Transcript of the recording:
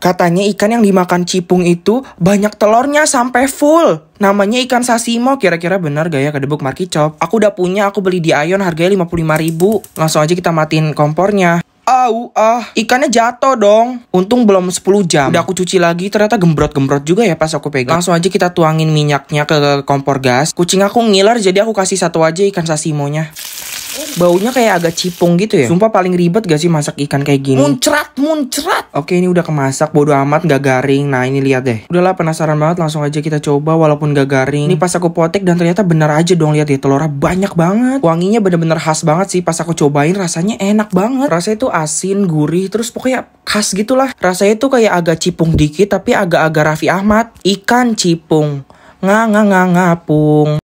Katanya ikan yang dimakan cipung itu banyak telurnya sampai full. Namanya ikan sasimo, kira-kira benar gak ya kedebuk markicop? Aku udah punya, aku beli di Ayon harganya 55 ribu. Langsung aja kita matiin kompornya. Au, ah, ikannya jatuh dong. Untung belum 10 jam. Udah aku cuci lagi, ternyata gembrot-gembrot juga ya pas aku pegang. Langsung aja kita tuangin minyaknya ke kompor gas. Kucing aku ngiler, jadi aku kasih satu aja ikan sasimonya baunya kayak agak cipung gitu ya. Sumpah paling ribet gak sih masak ikan kayak gini? Muncrat, muncrat. Oke, ini udah kemasak, bodo amat gak garing. Nah, ini lihat deh. Udahlah penasaran banget, langsung aja kita coba walaupun gak garing. Ini pas aku potek dan ternyata bener aja dong lihat ya telurnya banyak banget. Wanginya bener-bener khas banget sih pas aku cobain rasanya enak banget. Rasanya itu asin, gurih, terus pokoknya khas gitulah. Rasanya itu kayak agak cipung dikit tapi agak-agak Raffi Ahmad. Ikan cipung. Nga nga nga ngapung.